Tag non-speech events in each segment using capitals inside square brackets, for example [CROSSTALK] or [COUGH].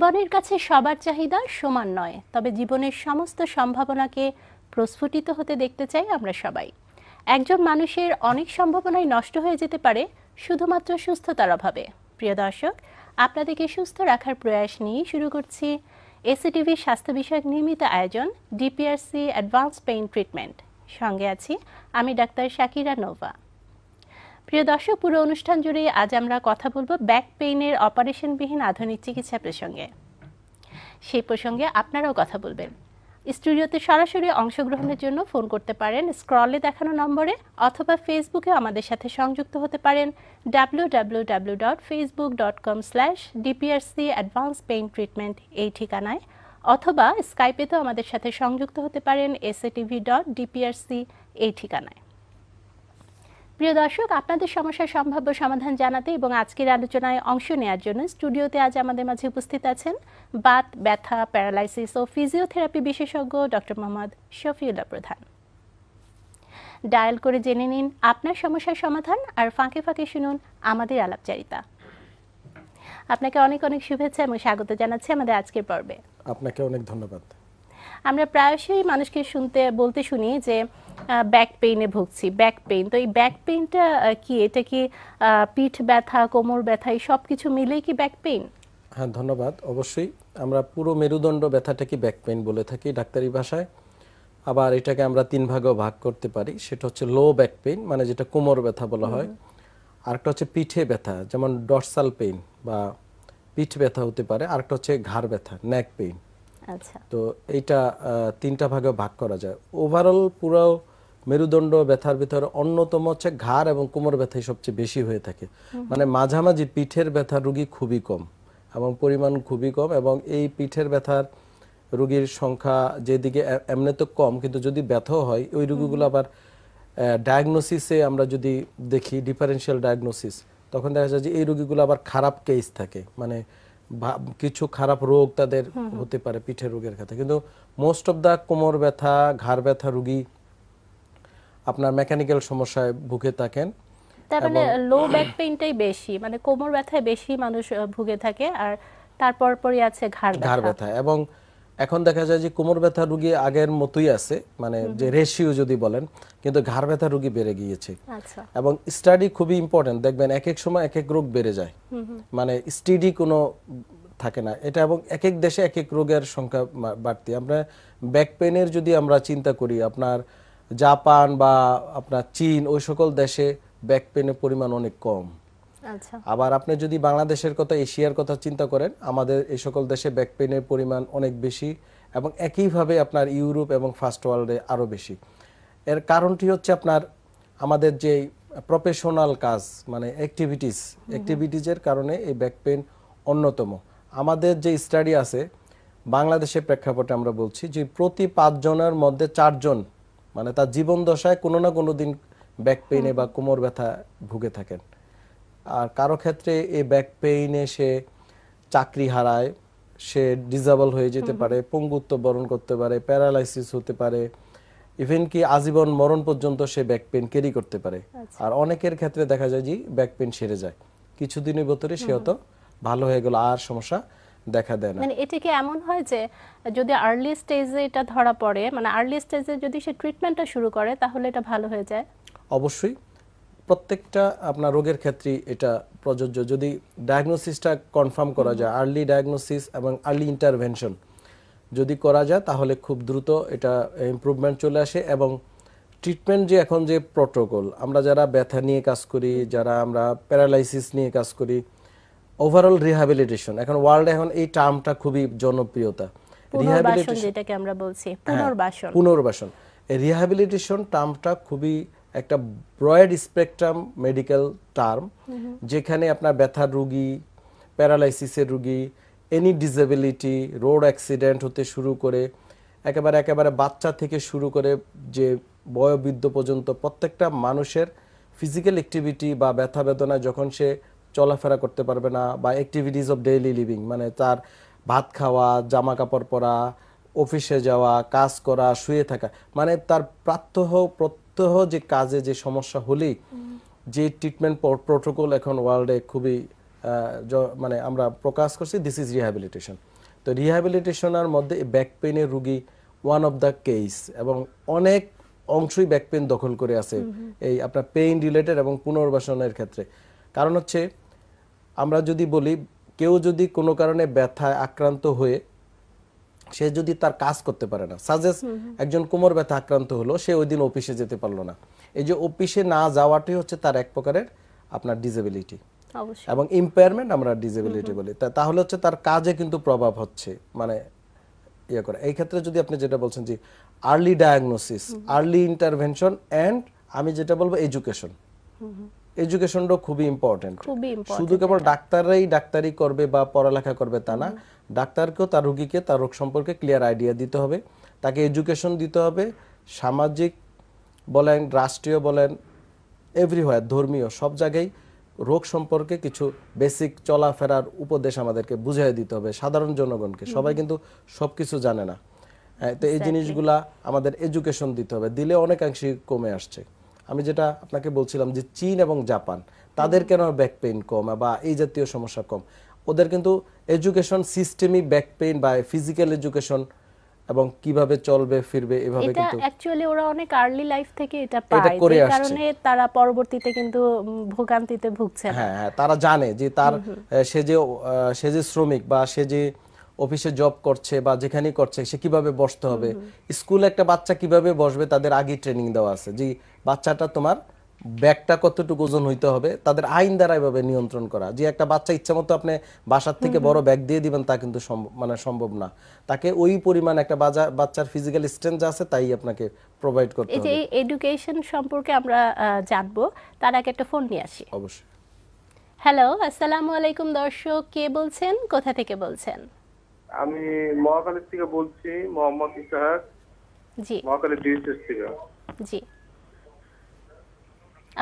জীবনের কাছে সবার চাহিদা সমান নয় তবে জীবনের সমস্ত সম্ভাবনাকে প্রস্ফুটিত হতে দেখতে চাই আমরা সবাই একজন মানুষের অনেক সম্ভাবনাই নষ্ট হয়ে যেতে পারে শুধুমাত্র সুস্থতার অভাবে প্রিয় দর্শক আপনাদেরকে সুস্থ রাখার প্রয়াস নিয়ে শুরু করছি এসিটিভি স্বাস্থ্য বিষয়ক নিয়মিত আয়োজন ডিপিআরসি অ্যাডভান্স পেইন ট্রিটমেন্ট সঙ্গে আছি আমি ডাক্তার শাকিরা নোভা প্রিয় দর্শক পুরো অনুষ্ঠান জুড়ে আজ আমরা কথা বলবো ব্যাক পেইনের অপারেশনবিহীন আধুনিক চিকিৎসা প্রসঙ্গে সেই প্রসঙ্গে আপনারাও কথা বলবেন স্টুডিওতে সরাসরি অংশগ্রহণের জন্য ফোন করতে পারেন স্ক্রলে দেখানো নম্বরে অথবা ফেসবুকে আমাদের সাথে সংযুক্ত হতে পারেন W W W dot Facebook dot com slash DPRC advance pain treatment এই ঠিকানায় অথবা স্কাইপেতেও আমাদের সাথে সংযুক্ত হতে পারেন টিভি ডট ডিপিআরসি এই ঠিকানায় প্রিয় দর্শক আপনাদের সমস্যার সম্ভাব্য সমাধান জানাতে এবং আজকের আলোচনায় অংশ নেওয়ার জন্য স্টুডিওতে আজ আমাদের মাঝে উপস্থিত আছেন বাত ব্যথা প্যারালাইসিস ও ফিজিওথেরাপি বিশেষজ্ঞ ডক্টর মোহাম্মদ শফিউল্লা প্রধান ডায়াল করে জেনে নিন আপনার সমস্যার সমাধান আর ফাঁকে ফাঁকে শুনুন আমাদের আলাপচারিতা আপনাকে অনেক অনেক শুভেচ্ছা এবং স্বাগত জানাচ্ছি আমাদের আজকের পর্বে আপনাকে অনেক ধন্যবাদ আমরা প্রায়শই মানুষকে শুনতে বলতে শুনি যে ব্যাক পেইনে ভুগছি ব্যাক পেইন তো এই ব্যাক পেইনটা কি এটা কি পিঠ ব্যথা কোমর ব্যথা এই সব কিছু মিলেই কি ব্যাক পেইন হ্যাঁ ধন্যবাদ অবশ্যই আমরা পুরো মেরুদণ্ড ব্যথাটাকে ব্যাক পেইন বলে থাকি ডাক্তারি ভাষায় আবার এটাকে আমরা তিন ভাগেও ভাগ করতে পারি সেটা হচ্ছে লো ব্যাক পেইন মানে যেটা কোমর ব্যথা বলা হয় আরেকটা হচ্ছে পিঠে ব্যথা যেমন ডরসাল পেইন বা পিঠ ব্যথা হতে পারে আরেকটা হচ্ছে ঘাড় ব্যথা ন্যাক পেইন আচ্ছা। তো এইটা তিনটা ভাগে ভাগ করা যায় ওভারঅল পুরো মেরুদণ্ড ব্যথার ভিতরে অন্যতম হচ্ছে ঘাড় এবং কোমর ব্যথাই সবচেয়ে বেশি হয়ে থাকে মানে মাঝামাঝি পিঠের ব্যথার রুগী খুবই কম এবং পরিমাণ খুবই কম এবং এই পিঠের ব্যথার রুগীর সংখ্যা যেদিকে এমনি তো কম কিন্তু যদি ব্যথাও হয় ওই রুগীগুলো আবার ডায়াগনোসিসে আমরা যদি দেখি ডিফারেন্সিয়াল ডায়াগনোসিস তখন দেখা যায় যে এই রুগীগুলো আবার খারাপ কেস থাকে মানে কিছু খারাপ রোগ তাদের হতে পারে পিঠের রোগের কথা কিন্তু মোস্ট অফ দ্য কোমর ব্যথা ঘাড় ব্যথা রুগী আপনার মেকানিক্যাল সমস্যায় ভুগে থাকেন তার মানে লো ব্যাক পেইনটাই বেশি মানে কোমর ব্যথায় বেশি মানুষ ভুগে থাকে আর তারপর পরই আছে ঘাড় ব্যথা এবং এখন দেখা যায় যে কোমর ব্যথা রুগী আগের মতোই আছে মানে যে রেশিও যদি বলেন কিন্তু ঘাড় ব্যথা রুগী বেড়ে গিয়েছে আচ্ছা। এবং স্টাডি খুবই ইম্পর্টেন্ট দেখবেন এক এক সময় এক এক রোগ বেড়ে যায় মানে স্টিডি কোনো থাকে না এটা এবং এক এক দেশে এক এক রোগের সংখ্যা বাড়তি আমরা ব্যাক পেনের যদি আমরা চিন্তা করি আপনার জাপান বা আপনার চীন ওই সকল দেশে ব্যাক পেনের পরিমাণ অনেক কম আচ্ছা। আবার আপনি যদি বাংলাদেশের কথা এশিয়ার কথা চিন্তা করেন আমাদের এই সকল দেশে ব্যাক পেনের পরিমাণ অনেক বেশি এবং একইভাবে আপনার ইউরোপ এবং ফার্স্ট ওয়ার্ল্ডে আরও বেশি এর কারণটি হচ্ছে আপনার আমাদের যে প্রফেশনাল কাজ মানে অ্যাক্টিভিটিস অ্যাক্টিভিটিজের কারণে এই ব্যাক পেন অন্যতম আমাদের যে স্টাডি আছে বাংলাদেশের প্রেক্ষাপটে আমরা বলছি যে প্রতি পাঁচজনের মধ্যে চারজন মানে তার জীবন দশায় কোনো না কোনো দিন ব্যাক পেইনে বা কোমর ব্যথা ভুগে থাকেন আর কারো ক্ষেত্রে এই ব্যাক পেইনে সে চাকরি হারায় সে ডিজাবল হয়ে যেতে পারে পঙ্গুত্ব বরণ করতে পারে প্যারালাইসিস হতে পারে ইভেন কি আজীবন মরণ পর্যন্ত সে ব্যাক পেন ক্যারি করতে পারে আচ্ছা। আর অনেকের ক্ষেত্রে দেখা যায় যে ব্যাক পেন সেরে যায় কিছুদিনের ভেতরে সে হয়তো ভালো হয়ে গেল আর সমস্যা দেখা দেয় না মানে এটা কি এমন হয় যে যদি আর্লি স্টেজে এটা ধরা পড়ে মানে আর্লি স্টেজে যদি সে ট্রিটমেন্টটা শুরু করে তাহলে এটা ভালো হয়ে যায় অবশ্যই প্রত্যেকটা আপনার রোগের ক্ষেত্রে এটা প্রযোজ্য যদি ডায়াগনোসিসটা কনফার্ম করা যায় আর্লি ডায়াগনোসিস এবং আর্লি ইন্টারভেনশন যদি করা যায় তাহলে খুব দ্রুত এটা ইম্প্রুভমেন্ট চলে আসে এবং ট্রিটমেন্ট যে এখন যে প্রোটোকল আমরা যারা ব্যথা নিয়ে কাজ করি যারা আমরা প্যারালাইসিস নিয়ে কাজ করি ওভারঅল রিহ্যাবিলিটেশন এখন ওয়ার্ল্ডে এখন এই টার্মটা খুবই জনপ্রিয়তা রিহ্যাবিলিটেশন যেটাকে আমরা বলছি হ্যাঁ, পুনর্বাসন পুনর্বাসন এই রিহ্যাবিলিটেশন টার্মটা খুবই একটা ব্রয়েড স্পেকট্রাম মেডিকেল টার্ম যেখানে আপনার ব্যথার রুগী প্যারালাইসিসের রুগী এনি ডিসেবিলিটি রোড অ্যাক্সিডেন্ট হতে শুরু করে একেবারে একেবারে বাচ্চা থেকে শুরু করে যে বয়বৃদ্ধ পর্যন্ত প্রত্যেকটা মানুষের ফিজিক্যাল অ্যাক্টিভিটি বা ব্যথা বেদনা যখন সে চলাফেরা করতে পারবে না বা অ্যাক্টিভিটিস অফ ডেইলি লিভিং মানে তার ভাত খাওয়া জামা কাপড় পরা অফিসে যাওয়া কাজ করা শুয়ে থাকা মানে তার প্রাত্যহ সপ্তাহ যে কাজে যে সমস্যা হলেই যে ট্রিটমেন্ট প্রোটোকল এখন ওয়ার্ল্ডে খুবই মানে আমরা প্রকাশ করছি দিস ইজ রিহ্যাবিলিটেশন তো রিহ্যাবিলিটেশনের মধ্যে ব্যাক পেনের রুগী ওয়ান অফ দ্য কেস এবং অনেক অংশই ব্যাক পেন দখল করে আছে এই আপনার পেইন রিলেটেড এবং পুনর্বাসনের ক্ষেত্রে কারণ হচ্ছে আমরা যদি বলি কেউ যদি কোনো কারণে ব্যথায় আক্রান্ত হয়ে সে যদি তার কাজ করতে পারে না সাজেস একজন কোমর ব্যথা আক্রান্ত হলো সে ওই দিন অফিসে যেতে পারলো না এই যে অফিসে না যাওয়াটাই হচ্ছে তার এক প্রকারের আপনার ডিজেবিলিটি এবং ইম্পেয়ারমেন্ট আমরা ডিজেবিলিটি বলি তাহলে হচ্ছে তার কাজে কিন্তু প্রভাব হচ্ছে মানে ইয়ে করে এই ক্ষেত্রে যদি আপনি যেটা বলছেন যে early diagnosis early intervention and আমি যেটা বলবো এডুকেশন এডুকেশনটা খুবই ইম্পর্টেন্ট শুধু কেবল ডাক্তাররাই ডাক্তারি করবে বা পড়ালেখা করবে তা না ডাক্তারকেও তার রোগীকে তার রোগ সম্পর্কে ক্লিয়ার আইডিয়া দিতে হবে তাকে এডুকেশন দিতে হবে সামাজিক বলেন রাষ্ট্রীয় বলেন এভরিহোয়ার ধর্মীয় সব জায়গায় রোগ সম্পর্কে কিছু বেসিক চলাফেরার উপদেশ আমাদেরকে বুঝিয়ে দিতে হবে সাধারণ জনগণকে সবাই কিন্তু সব কিছু জানে না হ্যাঁ, তো এই জিনিসগুলা আমাদের এডুকেশন দিতে হবে দিলে অনেকাংশে কমে আসছে আমি যেটা আপনাকে বলছিলাম যে চীন এবং জাপান তাদের কেন ব্যাক পেইন কম বা এই জাতীয় সমস্যা কম ওদের কিন্তু এডুকেশন সিস্টেমই ব্যাক পেইন বা ফিজিক্যাল এডুকেশন এবং কিভাবে চলবে ফিরবে এভাবে কিন্তু এটা অ্যাকচুয়ালি ওরা অনেক আর্লি লাইফ থেকে এটা পায় এই কারণে তারা পরবর্তীতে কিন্তু ভোগান্তিতে ভুগছে হ্যাঁ হ্যাঁ তারা জানে যে তার সে যে সে যে শ্রমিক বা সে যে অফিসে জব করছে বা যেখানেই করছে সে কিভাবে বসতে হবে স্কুলে একটা বাচ্চা কিভাবে বসবে তাদের আগে ট্রেনিং দেওয়া আছে যে বাচ্চাটা তোমার ব্যাগটা কতটুকু ওজন হইতে হবে তাদের আইন দ্বারা এভাবে নিয়ন্ত্রণ করা যে একটা বাচ্চা ইচ্ছা মতো আপনি বাসার থেকে বড় ব্যাগ দিয়ে দিবেন তা কিন্তু মানে সম্ভব না তাকে ওই পরিমাণ একটা বাচ্চার ফিজিক্যাল স্ট্রেংথ আছে তাই আপনাকে প্রোভাইড করতে হবে এই যে এডুকেশন সম্পর্কে আমরা জানবো তার আগে একটা ফোন নিয়ে আসি অবশ্যই হ্যালো আসসালামু আলাইকুম দর্শক কে বলছেন কোথা থেকে বলছেন আমি মহাখালীর থেকে বলছি মোহাম্মদ ইসাহাক জি মহাখালী ডিএসএস থেকে জি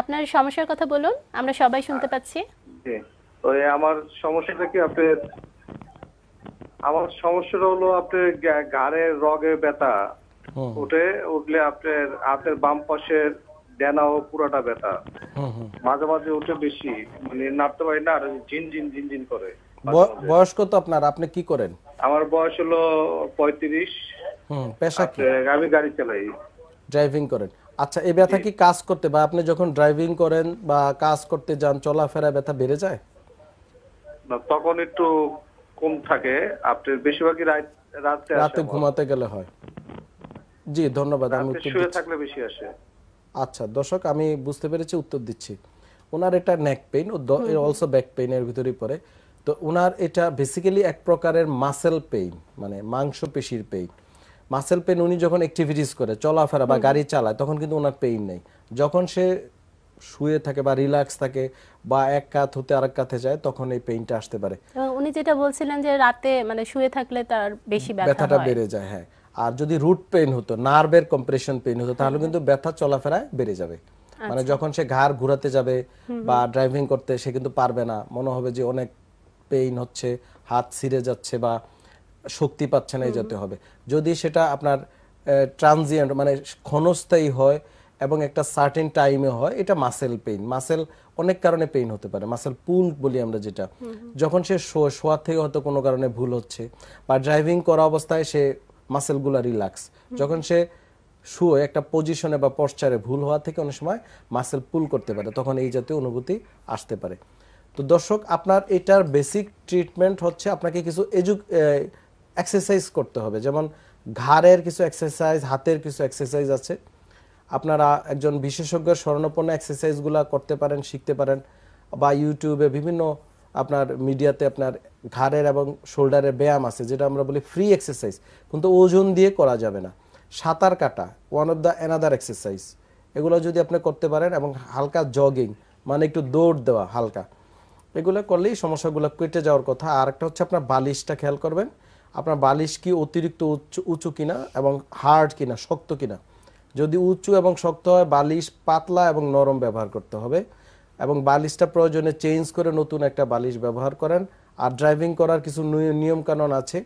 আপনার সমস্যার কথা বলুন আমরা সবাই শুনতে পাচ্ছি জি আমার সমস্যাটা কি আপনার আমার সমস্যাটা হলো আপনার গাড়ে রগে ব্যথা উঠে উঠলে আপনার হাতের বাম পাশের ডেনা ও পুরাটা ব্যথা মাঝে মাঝে উঠে বেশি মানে নাড়তে পারি না আর ঝিন ঝিন ঝিন ঝিন করে বয়স কত আপনার আপনি কি করেন আমার বয়স হলো পঁয়ত্রিশ হম পেশা কি আমি গাড়ি চালাই ড্রাইভিং করেন আচ্ছা এই ব্যথা কি কাজ করতে বা আপনি যখন ড্রাইভিং করেন বা কাজ করতে যান চলাফেরা ব্যথা বেড়ে যায় না তখন একটু কম থাকে আপনি বেশিরভাগই রাতে রাতে ঘুমাতে গেলে হয় জি ধন্যবাদ আমি শুয়ে থাকলে বেশি আসে আচ্ছা দর্শক আমি বুঝতে পেরেছি উত্তর দিচ্ছি ওনার এটা নেক পেইন ও অলসো ব্যাক পেইনের ভিতরেই পড়ে তো ওনার এটা বেসিক্যালি এক প্রকারের মাসেল পেইন মানে মাংস পেশির পেইন মাসেল পেইন উনি যখন অ্যাক্টিভিটিস করে চলাফেরা বা গাড়ি চালায় তখন কিন্তু ওনার পেইন নেই যখন সে শুয়ে থাকে বা রিল্যাক্স থাকে বা এক কাত হতে আরেক কাতে যায় তখন এই পেইনটা আসতে পারে উনি যেটা বলছিলেন যে রাতে মানে শুয়ে থাকলে তার বেশি ব্যথাটা বেড়ে যায় হ্যাঁ আর যদি রুট পেইন হতো নার্ভের কম্প্রেশন পেইন হতো তাহলে কিন্তু ব্যথা চলাফেরায় বেড়ে যাবে মানে আচ্ছা। যখন সে ঘাড় ঘুরাতে যাবে বা ড্রাইভিং করতে সে কিন্তু পারবে না মনে হবে যে অনেক পেইন হচ্ছে হাত ছিঁড়ে যাচ্ছে বা শক্তি পাচ্ছে না এই জাতীয় হবে যদি সেটা আপনার ট্রানজিয়েন্ট মানে ক্ষণস্থায়ী হয় এবং একটা সার্টেন টাইমে হয় এটা মাসেল পেইন মাসেল অনেক কারণে পেইন হতে পারে মাসেল পুল বলি আমরা যেটা যখন সে শোয়া থেকে হয়তো কোনো কারণে ভুল হচ্ছে বা ড্রাইভিং করা অবস্থায় সে মাসেলগুলো রিল্যাক্স যখন সে শুয়ে একটা পজিশনে বা পশ্চারে ভুল হওয়া থেকে অনেক সময় মাসেল পুল করতে পারে তখন এই জাতীয় অনুভূতি আসতে পারে তো দর্শক আপনার এটার বেসিক ট্রিটমেন্ট হচ্ছে আপনাকে কিছু এজু এক্সারসাইজ করতে হবে যেমন ঘাড়ের কিছু এক্সারসাইজ হাতের কিছু এক্সারসাইজ আছে আপনারা একজন বিশেষজ্ঞের স্বর্ণপন্ন এক্সারসাইজগুলো করতে পারেন শিখতে পারেন বা ইউটিউবে বিভিন্ন আপনার মিডিয়াতে আপনার ঘাড়ের এবং শোল্ডারের ব্যায়াম আছে যেটা আমরা বলি ফ্রি এক্সারসাইজ কিন্তু ওজন দিয়ে করা যাবে না সাঁতার কাটা one of the another exercise এগুলো যদি আপনি করতে পারেন এবং হালকা জগিং মানে একটু দৌড় দেওয়া হালকা এগুলো করলেই সমস্যাগুলো কেটে যাওয়ার কথা আর একটা হচ্ছে আপনার বালিশটা খেয়াল করবেন আপনার বালিশ কি অতিরিক্ত উঁচু উঁচু কিনা এবং হার্ড কিনা শক্ত কিনা যদি উঁচু এবং শক্ত হয় বালিশ পাতলা এবং নরম ব্যবহার করতে হবে এবং বালিশটা প্রয়োজনে চেঞ্জ করে নতুন একটা বালিশ ব্যবহার করেন আর ড্রাইভিং করার কিছু নিয়মকানুন আছে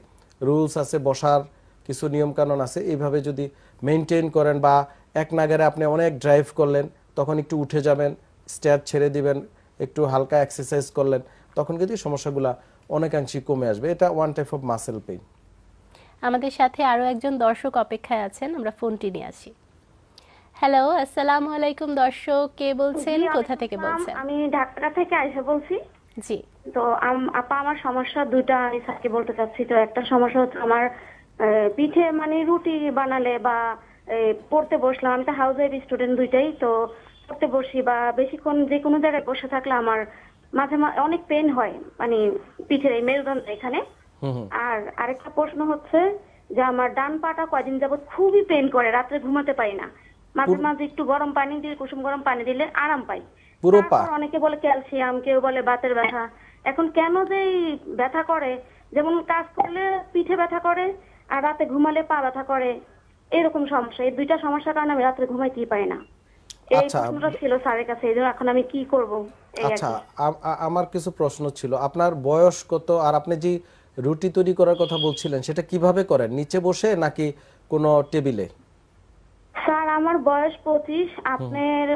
রুলস আছে বসার কিছু নিয়মকানুন আছে এইভাবে যদি মেনটেন করেন বা এক নাগারে আপনি অনেক ড্রাইভ করলেন তখন একটু উঠে যাবেন স্ট্যাট ছেড়ে দিবেন একটু হালকা এক্সারসাইজ করলেন তখন কিন্তু সমস্যাগুলো অনেকাংশে কমে আসবে এটা one type of muscle pain আমাদের সাথে আরও একজন দর্শক অপেক্ষায় আছেন আমরা ফোনটি নিয়ে আসি হ্যালো আসসালামু আলাইকুম দর্শক কে বলছেন কোথা থেকে বলছেন আমি ঢাকা থেকে আয়সা বলছি জি তো আপা আমার সমস্যা দুইটা আমি স্যারকে বলতে চাচ্ছি তো একটা সমস্যা হচ্ছে আমার পিঠে মানে রুটি বানালে বা পড়তে বসলাম আমি তো হাউস ওয়াইফ স্টুডেন্ট দুইটাই তো পড়তে বসি বা বেশিক্ষণ যে কোনো জায়গায় বসে থাকলে আমার মাঝে মাঝে অনেক পেন হয় মানে পিঠের এই মেরুদণ্ড এখানে আর আরেকটা প্রশ্ন হচ্ছে যে আমার ডান পাটা কয়দিন যাবৎ খুবই পেন করে রাত্রে ঘুমাতে পারি না মাঝে মাঝে একটু গরম পানি দিয়ে কুসুম গরম পানি দিলে আরাম পাই পুরো পা অনেকে বলে ক্যালসিয়াম কেউ বলে বাতের ব্যথা এখন কেন যে ব্যথা করে যেমন কাজ করলে পিঠে ব্যথা করে আর রাতে ঘুমালে পা ব্যথা করে এরকম সমস্যা এই দুইটা সমস্যার কারণে আমি রাত্রে ঘুমাইতেই পারি না এই আচ্ছা, ছিল কাছে এই এখন আমি কি করব আচ্ছা আমার কিছু প্রশ্ন ছিল আপনার বয়স কত আর আপনি যে রুটি তৈরি করার কথা বলছিলেন সেটা কিভাবে করেন নিচে বসে নাকি কোনো টেবিলে স্যার আমার বয়স পঁচিশ আপনার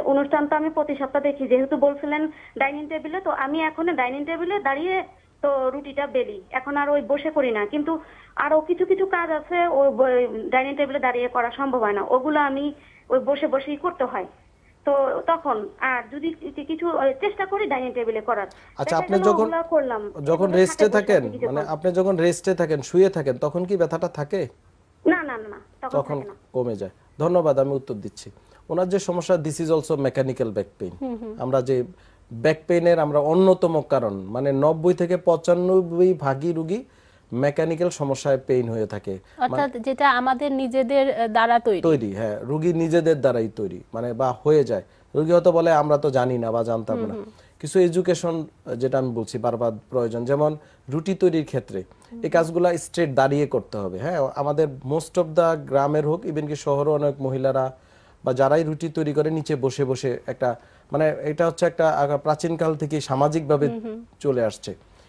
তো আমি প্রতি সপ্তাহ দেখি যেহেতু বলছিলেন ডাইনিং টেবিলে তো আমি এখন ডাইনিং টেবিলে দাঁড়িয়ে তো রুটিটা বেলি এখন আর ওই বসে করি না কিন্তু আরো কিছু কিছু কাজ আছে ওই ডাইনিং টেবিলে দাঁড়িয়ে করা সম্ভব হয় না ওগুলো আমি ওই বসে বসেই করতে হয় তো তখন আর যদি কিছু চেষ্টা করি ডাইনিং টেবিলে করার আচ্ছা মানে আপনি যখন করলাম যখন রেস্টে থাকেন মানে আপনি যখন রেস্টে থাকেন শুয়ে থাকেন তখন কি ব্যথাটা থাকে না না না তখন কমে যায় ধন্যবাদ আমি উত্তর দিচ্ছি ওনার যে সমস্যা this is also mechanical back pain আমরা যে ব্যাক পেইনের আমরা অন্যতম কারণ মানে নব্বই থেকে পঁচানব্বই ভাগই রুগী মেকানিক্যাল সমস্যায় পেইন হয়ে থাকে অর্থাৎ মানে যেটা আমাদের নিজেদের দ্বারা তৈরি তৈরি হ্যাঁ রোগী নিজেদের দ্বারাই তৈরি মানে বা হয়ে যায় রোগী হয়তো বলে আমরা তো জানি না বা জানতাম না কিছু এডুকেশন যেটা আমি বলছি বারবার প্রয়োজন যেমন রুটি তৈরির ক্ষেত্রে এই কাজগুলা স্ট্রেট দাঁড়িয়ে করতে হবে হ্যাঁ আমাদের মোস্ট অফ দ্য গ্রামের হোক ইভেন কি শহরে অনেক মহিলারা বা যারাই রুটি তৈরি করে নিচে বসে বসে একটা মানে এটা হচ্ছে একটা প্রাচীনকাল থেকে সামাজিকভাবে চলে আসছে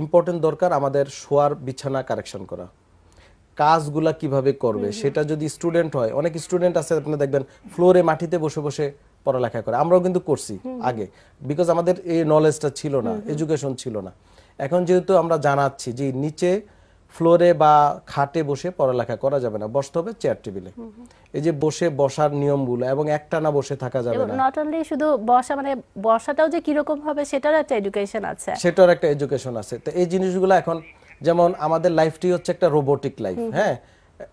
ইম্পর্টেন্ট দরকার আমাদের শোয়ার বিছানা কারেকশন করা কাজগুলা কিভাবে করবে সেটা যদি স্টুডেন্ট হয় অনেক স্টুডেন্ট আছে আপনি দেখবেন ফ্লোরে মাটিতে বসে বসে পড়ালেখা করে আমরাও কিন্তু করছি আগে বিকজ আমাদের এই নলেজটা ছিল না এডুকেশন ছিল না এখন যেহেতু আমরা জানাচ্ছি যে নিচে ফ্লোরে বা খাটে বসে পড়ালেখা করা যাবে না বসতে হবে চেয়ার টেবিলে এই যে বসে বসার নিয়মগুলো এবং একটানা বসে থাকা যাবে না নট অনলি শুধু বসা মানে বসাটাও যে কি রকম হবে সেটার একটা এডুকেশন আছে সেটার একটা এডুকেশন আছে তো এই জিনিসগুলো এখন যেমন আমাদের লাইফটি হচ্ছে একটা রোবোটিক লাইফ হ্যাঁ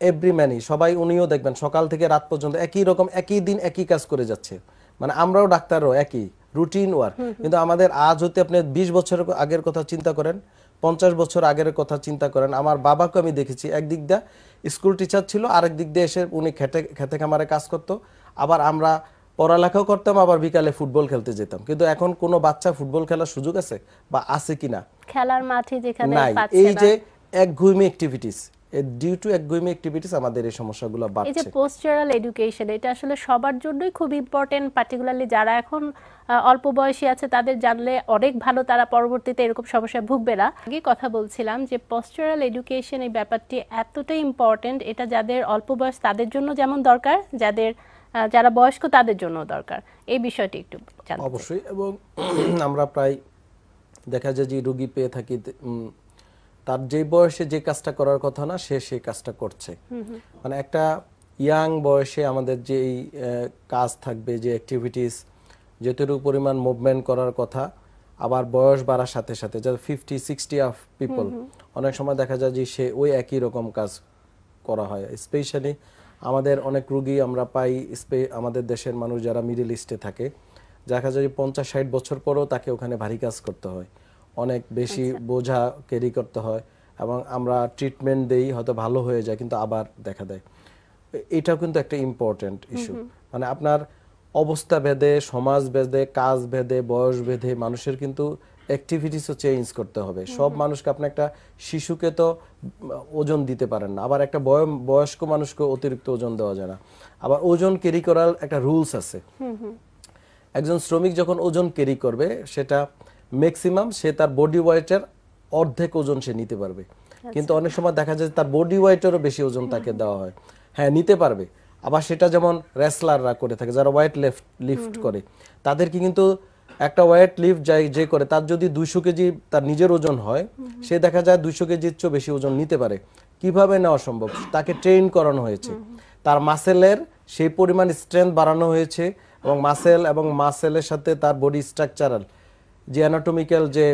এভরি ম্যানই সবাই উনিও দেখবেন সকাল থেকে রাত পর্যন্ত একই রকম একই দিন একই কাজ করে যাচ্ছে মানে আমরাও ডাক্তারও একই রুটিন ওয়ার্ক কিন্তু আমাদের আজ হতে আপনি বিশ বছর আগের কথা চিন্তা করেন পঞ্চাশ বছর আগের কথা চিন্তা করেন আমার বাবাকে আমি দেখেছি একদিক দিয়ে স্কুল টিচার ছিল আরেক দিক দিয়ে এসে উনি খেটে খেতে খামারে কাজ করতো আবার আমরা পড়ালেখাও করতাম আবার বিকালে ফুটবল খেলতে যেতাম কিন্তু এখন কোনো বাচ্চা ফুটবল খেলার সুযোগ আছে বা আছে কিনা খেলার মাঠে যেখানে নাই এই যে এক ঘুমি অ্যাক্টিভিটিস ডিউ টু একগুইমি অ্যাক্টিভিটিস আমাদের এই সমস্যাগুলো বাড়ছে এই যে পোস্টারাল এডুকেশন এটা আসলে সবার জন্যই খুব ইম্পর্টেন্ট পার্টিকুলারলি যারা এখন অল্প বয়সী আছে তাদের জানলে অনেক ভালো তারা পরবর্তীতে এরকম সমস্যায় ভুগবে না আগে কথা বলছিলাম যে পোস্টারাল এডুকেশন এই ব্যাপারটি এতটাই ইম্পর্টেন্ট এটা যাদের অল্প বয়স তাদের জন্য যেমন দরকার যাদের যারা বয়স্ক তাদের জন্য দরকার এই বিষয়টি একটু অবশ্যই এবং [CLEARS THROAT] আমরা প্রায় দেখা যায় যে রুগী পেয়ে থাকি তার যে বয়সে যে কাজটা করার কথা না সে সেই কাজটা করছে মানে একটা ইয়াং বয়সে আমাদের যে কাজ থাকবে যে অ্যাক্টিভিটিস যেটুকু পরিমাণ মুভমেন্ট করার কথা আবার বয়স বাড়ার সাথে সাথে যা ফিফটি সিক্সটি অফ পিপল অনেক সময় দেখা যায় যে সে ওই একই রকম কাজ করা হয় স্পেশালি আমাদের অনেক রুগী আমরা পাই আমাদের দেশের মানুষ যারা মিডিল ইস্টে থাকে দেখা যায় যে পঞ্চাশ ষাট বছর পরও তাকে ওখানে ভারী কাজ করতে হয় অনেক বেশি আচ্ছা। বোঝা ক্যারি করতে হয় এবং আমরা ট্রিটমেন্ট দেই হয়তো ভালো হয়ে যায় কিন্তু আবার দেখা দেয় এটাও কিন্তু একটা ইম্পর্টেন্ট ইস্যু মানে আপনার অবস্থা ভেদে সমাজ ভেদে কাজ ভেদে বয়স ভেদে মানুষের কিন্তু অ্যাক্টিভিটিসও চেঞ্জ করতে হবে সব মানুষকে আপনি একটা শিশুকে তো ওজন দিতে পারেন না আবার একটা বয়স্ক মানুষকে অতিরিক্ত ওজন দেওয়া যায় না আবার ওজন ক্যারি করার একটা রুলস আছে একজন শ্রমিক যখন ওজন ক্যারি করবে সেটা ম্যাক্সিমাম সে তার বডি ওয়েটের অর্ধেক ওজন সে নিতে পারবে আচ্ছা। কিন্তু অনেক সময় দেখা যায় তার বডি ওয়েটেরও বেশি ওজন তাকে দেওয়া হয় হ্যাঁ নিতে পারবে আবার সেটা যেমন রেসলাররা করে থাকে যারা ওয়েট লিফট লিফট করে তাদেরকে কিন্তু একটা ওয়েট লিফট যাই যে করে তার যদি দুইশো কেজি তার নিজের ওজন হয় সে দেখা যায় দুইশো কেজির চেয়ে বেশি ওজন নিতে পারে কিভাবে নেওয়া সম্ভব তাকে ট্রেন করানো হয়েছে তার মাসেলের সেই পরিমাণ স্ট্রেংথ বাড়ানো হয়েছে এবং মাসেল এবং মাসেলের সাথে তার বডি স্ট্রাকচারাল যে অ্যানাটমিক্যাল যে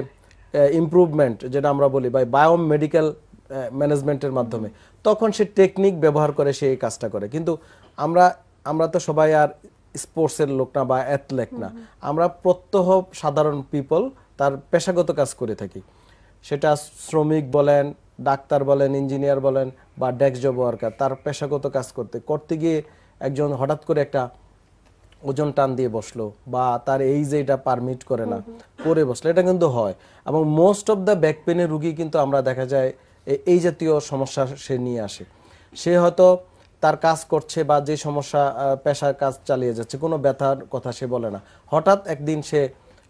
ইম্প্রুভমেন্ট যেটা আমরা বলি বা বায়ো মেডিকেল ম্যানেজমেন্টের মাধ্যমে তখন সে টেকনিক ব্যবহার করে সে এই কাজটা করে কিন্তু আমরা আমরা তো সবাই আর স্পোর্টসের লোক না বা অ্যাথলেট না আমরা প্রত্যহ সাধারণ পিপল তার পেশাগত কাজ করে থাকি সেটা শ্রমিক বলেন ডাক্তার বলেন ইঞ্জিনিয়ার বলেন বা ডেস্ক জব ওয়ার্কার তার পেশাগত কাজ করতে করতে গিয়ে একজন হঠাৎ করে একটা ওজন টান দিয়ে বসলো বা তার এই যে এটা পারমিট করে না করে বসলো এটা কিন্তু হয় এবং মোস্ট অফ দ্য ব্যাক পেনের রুগী কিন্তু আমরা দেখা যায় এই জাতীয় সমস্যা সে নিয়ে আসে সে হয়তো তার কাজ করছে বা যে সমস্যা পেশার কাজ চালিয়ে যাচ্ছে কোনো ব্যথার কথা সে বলে না হঠাৎ একদিন সে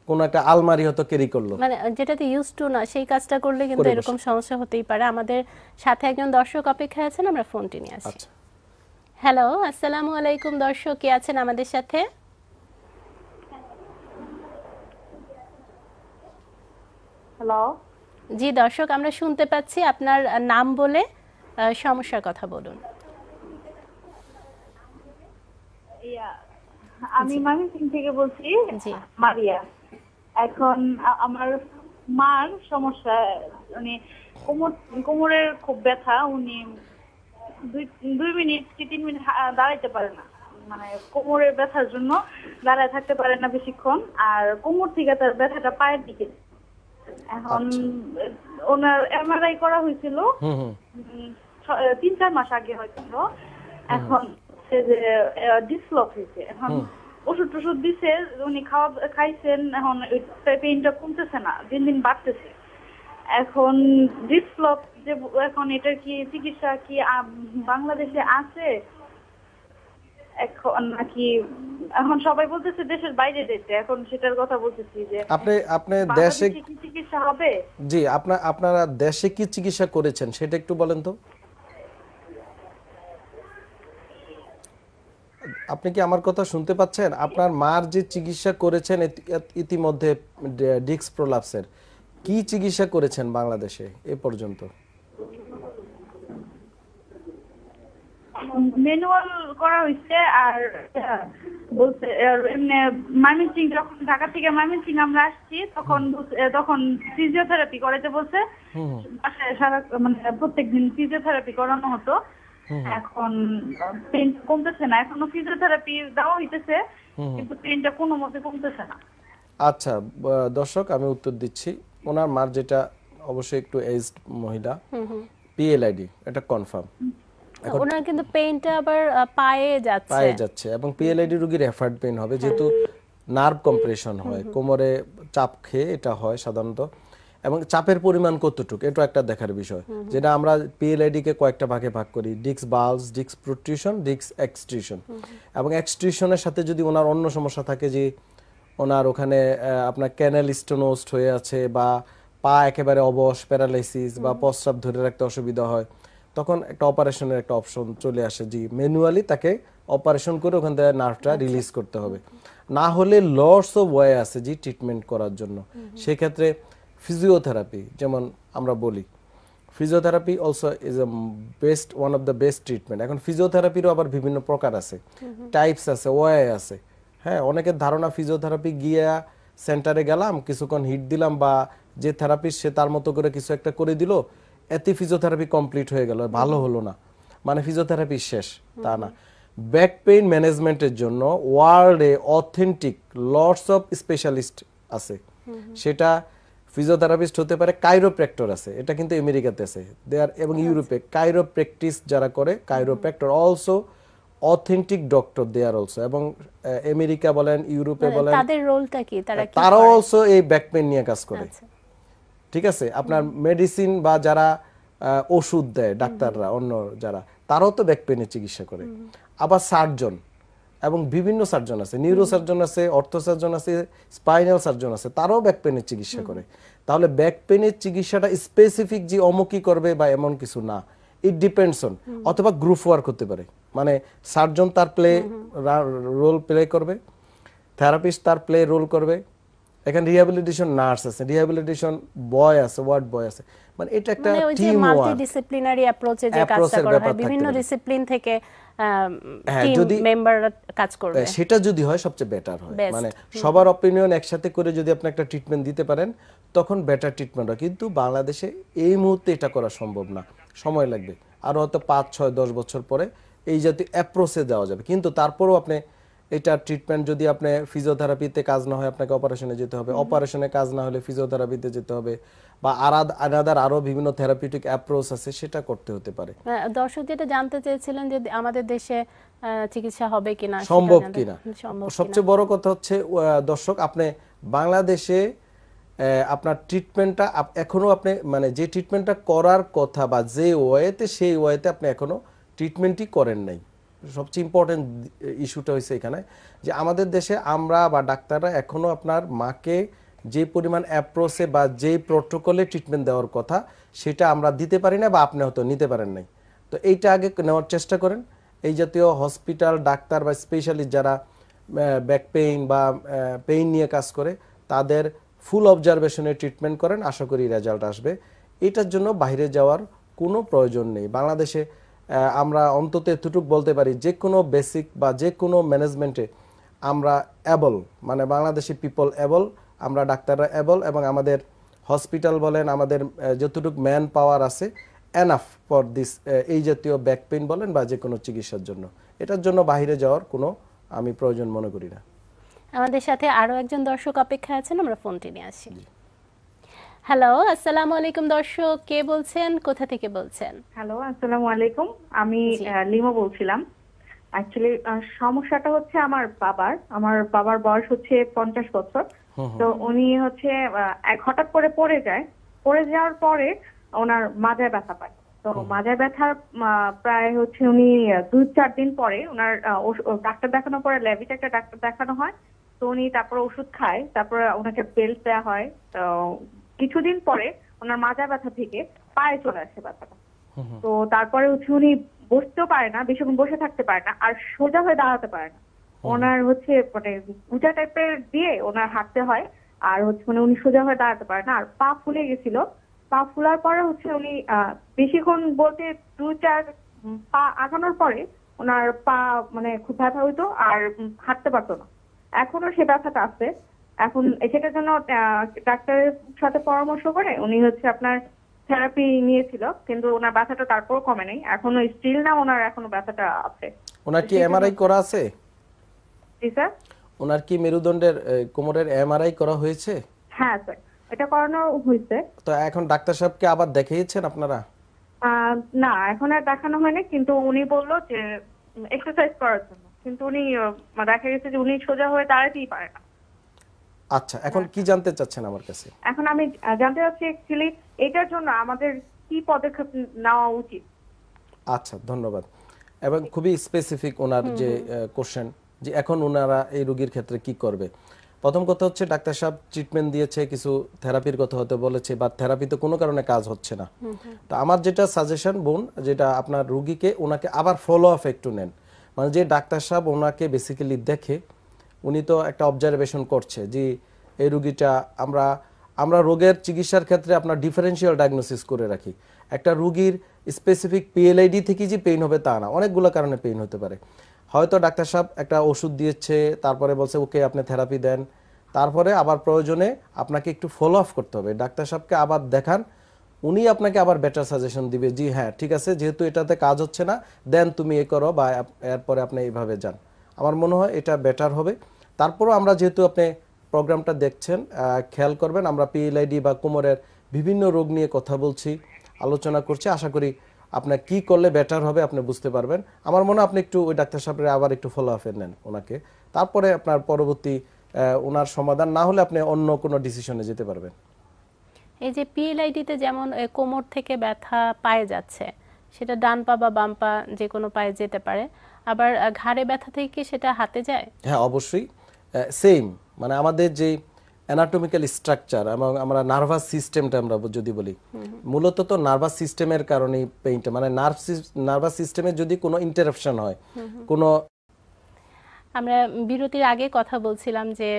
কোন একটা আলমারি হয়তো ক্যারি করলো মানে যেটা তো ইউজ টু না সেই কাজটা করলে কিন্তু এরকম সমস্যা হতেই পারে আমাদের সাথে একজন দর্শক অপেক্ষায় আছেন আমরা ফোনটি নিয়ে আসি আচ্ছা। হ্যালো আসসালামু আলাইকুম দর্শক কে আছেন আমাদের সাথে হ্যালো জি দর্শক আমরা শুনতে পাচ্ছি আপনার নাম বলে সমস্যার কথা বলুন আমি সিং থেকে বলছি মারিয়া এখন আমার মার সমস্যা মানে কোমরের খুব ব্যথা উনি দুই দুই মিনিট কি তিন মিনিট দাঁড়াইতে পারে না মানে কোমরের ব্যথার জন্য দাঁড়ায় থাকতে পারে না বেশিক্ষণ আর কোমর থেকে তার ব্যথাটা পায়ের দিকে এখন আচ্ছা। ওনার এমআরআই করা হয়েছিল তিন চার মাস আগে হয়তো এখন সে যে ডিসলক হয়েছে এখন ওষুধ টষুধ দিছে উনি খাওয়া খাইছেন এখন পেইনটা কমতেছে না দিন দিন বাড়তেছে এখন ডিপ্লপ যে এখন এটার কি চিকিৎসা কি বাংলাদেশে আছে এখন নাকি এখন সবাই বলতেছে দেশের বাইরে যেতে এখন সেটার কথা বলতেছি যে আপনি আপনি দেশে কি চিকিৎসা হবে জি আপনি আপনারা দেশে কি চিকিৎসা করেছেন সেটা একটু বলেন তো আপনি কি আমার কথা শুনতে পাচ্ছেন আপনার মার যে চিকিৎসা করেছেন ইতিমধ্যে ডিক্স প্রলাপসের কি চিকিৎসা করেছেন বাংলাদেশে এ পর্যন্ত ম্যানুয়াল করা হয়েছে আর বলছে এমনি মাইমিনসিং যখন ঢাকা থেকে মাইমিনসিং আমরা আসছি তখন তখন ফিজিওথেরাপি করাতে বলছে সারা মানে প্রত্যেকদিন ফিজিওথেরাপি করানো হতো এখন পেন কমতেছে না এখনো ফিজিওথেরাপি দেওয়া হইতেছে কিন্তু পেনটা কোনো মতে কমতেছে না আচ্ছা দর্শক আমি উত্তর দিচ্ছি ওনার মার যেটা অবশ্যই একটু এজড মহিলা পিএলআইডি এটা কনফার্ম ওনার কিন্তু পেইনটা আবার পায়ে যাচ্ছে পায়ে যাচ্ছে এবং পিএলআইডি রোগী রেফার্ড পেইন হবে যেহেতু নার্ভ কম্প্রেশন হয় কোমরে চাপ খেয়ে এটা হয় সাধারণত এবং চাপের পরিমাণ কতটুকু এটা একটা দেখার বিষয় যেটা আমরা পিএলআইডি কে কয়েকটা ভাগে ভাগ করি ডিক্স বালস ডিক্স প্রোট্রিউশন ডিক্স এক্সট্রিশন এবং এক্সট্রিশনের সাথে যদি ওনার অন্য সমস্যা থাকে যে ওনার ওখানে আপনার ক্যানেল স্টোনোস্ট হয়ে আছে বা পা একেবারে অবশ প্যারালাইসিস বা প্রস্রাব ধরে রাখতে অসুবিধা হয় তখন একটা অপারেশনের একটা অপশন চলে আসে জি ম্যানুয়ালি তাকে অপারেশন করে ওখান থেকে নার্ভটা রিলিজ আচ্ছা। করতে হবে না হলে লস অফ ওয়ে আছে জি ট্রিটমেন্ট করার জন্য সেক্ষেত্রে ফিজিওথেরাপি যেমন আমরা বলি physiotherapy also is a best one of the best treatment এখন ফিজিওথেরাপিরও আবার বিভিন্ন প্রকার আছে টাইপস আছে ওয়ে আছে হ্যাঁ অনেকের ধারণা ফিজিওথেরাপি গিয়া সেন্টারে গেলাম কিছুক্ষণ হিট দিলাম বা যে থেরাপিস্ট সে তার মতো করে কিছু একটা করে দিল এতে ফিজিওথেরাপি কমপ্লিট হয়ে গেল ভালো হলো না মানে ফিজিওথেরাপি শেষ তা না ব্যাক পেইন ম্যানেজমেন্টের জন্য ওয়ার্ল্ডে অথেন্টিক লটস অফ স্পেশালিস্ট আছে সেটা ফিজিওথেরাপিস্ট হতে পারে কাইরোপ্র্যাক্টর আছে এটা কিন্তু আমেরিকাতে আছে দেয়ার এবং আচ্ছা। ইউরোপে কাইরোপ্র্যাকটিস যারা করে chiropractor also authentic doctor they are also এবং আমেরিকা বলেন ইউরোপে মানে বলেন তাদের রোলটা কি তারা কি তারা অলসো এই ব্যাক পেন নিয়ে কাজ করে আচ্ছা। ঠিক আছে আপনার মেডিসিন বা যারা ওষুধ দেয় ডাক্তাররা অন্য যারা তারাও তো ব্যাক পেনের চিকিৎসা করে আবার সার্জন এবং বিভিন্ন সার্জন আছে নিউরো সার্জন আছে অর্থ সার্জন আছে স্পাইনাল সার্জন আছে তারাও ব্যাক পেনের চিকিৎসা করে তাহলে ব্যাক চিকিৎসাটা স্পেসিফিক যে অমুকি করবে বা এমন কিছু না ইট ডিপেন্ডস অন অথবা গ্রুপ ওয়ার্ক হতে পারে মানে সার্জন তার প্লে রোল প্লে করবে থেরাপিস্ট তার প্লে রোল করবে এখানে রিহ্যাবিলিটেশন নার্স আছে রিহ্যাবিলিটেশন বয় আছে ওয়ার্ড বয় আছে মানে এটা একটা টিম ওয়ার্ক মাল্টিডিসিপ্লিনারি অ্যাপ্রোচে যে কাজটা করা হয় বিভিন্ন ডিসিপ্লিন থেকে টিম মেম্বার হ্যাঁ, কাজ করবে হ্যাঁ, সেটা যদি হয় সবচেয়ে বেটার হয় মানে সবার অপিনিয়ন একসাথে করে যদি আপনি একটা ট্রিটমেন্ট দিতে পারেন তখন বেটার ট্রিটমেন্ট হয় কিন্তু বাংলাদেশে এই মুহূর্তে এটা করা সম্ভব না সময় লাগবে আর হয়তো পাঁচ ছয় দশ বছর পরে এই জাতীয় অ্যাপ্রোচে দেওয়া যাবে কিন্তু তারপরেও আপনি এটা ট্রিটমেন্ট যদি আপনি ফিজিওথেরাপিতে কাজ না হয় আপনাকে অপারেশনে যেতে হবে অপারেশনে কাজ না হলে ফিজিওথেরাপিতে যেতে হবে বা আরাদ আনাদার আরো বিভিন্ন থেরাপিউটিক অ্যাপ্রোচ আছে সেটা করতে হতে পারে হ্যাঁ, দর্শক যেটা জানতে চেয়েছিলেন যে আমাদের দেশে চিকিৎসা হবে কিনা সম্ভব কিনা সবচেয়ে বড় কথা হচ্ছে দর্শক আপনি বাংলাদেশে আপনার ট্রিটমেন্টটা এখনো আপনি মানে যে ট্রিটমেন্টটা করার কথা বা যে ওয়েতে সেই ওয়েতে আপনি এখনো ট্রিটমেন্টই করেন নাই সবচেয়ে ইম্পর্টেন্ট ইস্যুটা হয়েছে এখানে যে আমাদের দেশে আমরা বা ডাক্তাররা এখনও আপনার মাকে যে পরিমাণ অ্যাপ্রোচে বা যেই প্রোটোকলে ট্রিটমেন্ট দেওয়ার কথা সেটা আমরা দিতে পারি না বা আপনি হয়তো নিতে পারেন নাই তো এইটা আগে নেওয়ার চেষ্টা করেন এই জাতীয় হসপিটাল ডাক্তার বা স্পেশালিস্ট যারা ব্যাক পেইন বা পেইন নিয়ে কাজ করে তাদের ফুল অবজারভেশনে ট্রিটমেন্ট করেন আশা করি রেজাল্ট আসবে এটার জন্য বাইরে যাওয়ার কোনো প্রয়োজন নেই বাংলাদেশে আমরা অন্তত এতটুকু বলতে পারি যে কোনো বেসিক বা যে কোনো ম্যানেজমেন্টে আমরা অ্যাবল মানে বাংলাদেশি পিপল অ্যাবল আমরা ডাক্তাররা অ্যাবল এবং আমাদের হসপিটাল বলেন আমাদের যতটুকু ম্যান পাওয়ার আছে এনাফ ফর দিস এই জাতীয় ব্যাক পেইন বলেন বা যে কোনো চিকিৎসার জন্য এটার জন্য বাহিরে যাওয়ার কোনো আমি প্রয়োজন মনে করি না আমাদের সাথে আরও একজন দর্শক অপেক্ষা আছেন আমরা ফোনটি নিয়ে আসি হ্যালো আসসালামু আলাইকুম দর্শক কে বলছেন কোথা থেকে বলছেন হ্যালো আসসালামু আলাইকুম আমি লিমা বলছিলাম অ্যাকচুয়ালি সমস্যাটা হচ্ছে আমার বাবার আমার বাবার বয়স হচ্ছে পঞ্চাশ বছর হ্যাঁ, হ্যাঁ। তো উনি হচ্ছে হঠাৎ করে পড়ে যায় পড়ে যাওয়ার পরে ওনার মাজায় ব্যথা পায় তো মাজায় ব্যথা প্রায় হচ্ছে উনি দুই চার দিন পরে ওনার ডাক্তার দেখানোর পরে ল্যাবিতে একটা ডাক্তার দেখানো হয় তো উনি তারপর ওষুধ খায় তারপর ওনাকে বেল্ট দেওয়া হয় তো কিছুদিন পরে ওনার মাজা ব্যথা থেকে পায়ে চলে আসে ব্যথাটা তো তারপরে হচ্ছে উনি বসতেও পারে না বেশিক্ষণ বসে থাকতে পারে না আর সোজা হয়ে দাঁড়াতে পারে না ওনার হচ্ছে মানে পূজা টাইপের দিয়ে ওনার হাঁটতে হয় আর হচ্ছে মানে উনি সোজা হয়ে দাঁড়াতে পারে না আর পা ফুলে গেছিল পা ফুলার পরে হচ্ছে উনি বেশিক্ষণ বলতে দু চার পা আগানোর পরে ওনার পা মানে খুব ব্যথা হইতো আর হাঁটতে পারতো না এখনো সে ব্যথাটা আছে এখন সেটার জন্য ডাক্তারের সাথে পরামর্শ করে উনি হচ্ছে আপনার থেরাপি নিয়েছিল কিন্তু ওনার ব্যথাটা তারপর কমে নাই এখনো স্টিল না ওনার এখনো ব্যথাটা আছে ওনার কি এমআরআই করা আছে জি স্যার ওনার কি মেরুদণ্ডের কোমরের এমআরআই করা হয়েছে হ্যাঁ স্যার এটা করানো হয়েছে তো এখন ডাক্তার সাহেবকে আবার দেখিয়েছেন আপনারা না এখন আর দেখানো হয়নি কিন্তু উনি বললো যে এক্সারসাইজ করার জন্য কিন্তু উনি দেখা গেছে যে উনি সোজা হয়ে দাঁড়াতেই পারে না আচ্ছা এখন কি জানতে চাচ্ছেন আমার কাছে এখন আমি জানতে চাচ্ছি অ্যাকচুয়ালি এটার জন্য আমাদের কি পদক্ষেপ নেওয়া উচিত আচ্ছা ধন্যবাদ এবং খুবই স্পেসিফিক ওনার যে কোশ্চেন যে এখন ওনারা এই রোগীর ক্ষেত্রে কি করবে প্রথম কথা হচ্ছে ডাক্তার সাহেব ট্রিটমেন্ট দিয়েছে কিছু থেরাপির কথা হতে বলেছে বা থেরাপি তো কোনো কারণে কাজ হচ্ছে না তো আমার যেটা সাজেশন বোন যেটা আপনার রুগীকে ওনাকে আবার ফলো আপ একটু নেন মানে যে ডাক্তার সাহেব ওনাকে বেসিক্যালি দেখে উনি তো একটা অবজারভেশন করছে যে এই রুগীটা আমরা আমরা রোগের চিকিৎসার ক্ষেত্রে আপনার ডিফারেন্সিয়াল ডায়াগনোসিস করে রাখি একটা রুগীর স্পেসিফিক পিএলআইডি থেকে যে পেইন হবে তা না অনেকগুলো কারণে পেইন হতে পারে হয়তো ডাক্তার সাহেব একটা ওষুধ দিয়েছে তারপরে বলছে ওকে আপনি থেরাপি দেন তারপরে আবার প্রয়োজনে আপনাকে একটু ফলো আপ করতে হবে ডাক্তার সাহেবকে আবার দেখান উনি আপনাকে আবার বেটার সাজেশন দিবে জি হ্যাঁ ঠিক আছে যেহেতু এটাতে কাজ হচ্ছে না দেন তুমি এ করো বা এরপরে আপনি এইভাবে যান আমার মনে হয় এটা বেটার হবে তারপরও আমরা যেহেতু আপনি প্রোগ্রামটা দেখছেন খেয়াল করবেন আমরা পিএলআইডি বা কোমরের বিভিন্ন রোগ নিয়ে কথা বলছি আলোচনা করছি আশা করি আপনার কি করলে বেটার হবে আপনি বুঝতে পারবেন আমার মনে হয় আপনি একটু ওই ডাক্তার সাহেবের আবার একটু ফলো আপে নেন ওনাকে তারপরে আপনার পরবর্তী ওনার সমাধান না হলে আপনি অন্য কোনো ডিসিশনে যেতে পারবেন এই যে পিএলআইডিতে যেমন কোমর থেকে ব্যথা পায়ে যাচ্ছে সেটা ডান পা বা বাম পা যে কোনো পায়ে যেতে পারে আবার ঘাড়ে ব্যথা থেকে কি সেটা হাতে যায় হ্যাঁ অবশ্যই সেম মানে আমাদের যে অ্যানাটমিক্যাল স্ট্রাকচার এবং আমরা নার্ভাস সিস্টেমটা আমরা যদি বলি মূলত তো নার্ভাস সিস্টেমের কারণে পেইনটা মানে নার্ভ নার্ভাস সিস্টেমে যদি কোনো ইন্টারাপশন হয় কোনো আমরা বিরতির আগে কথা বলছিলাম যে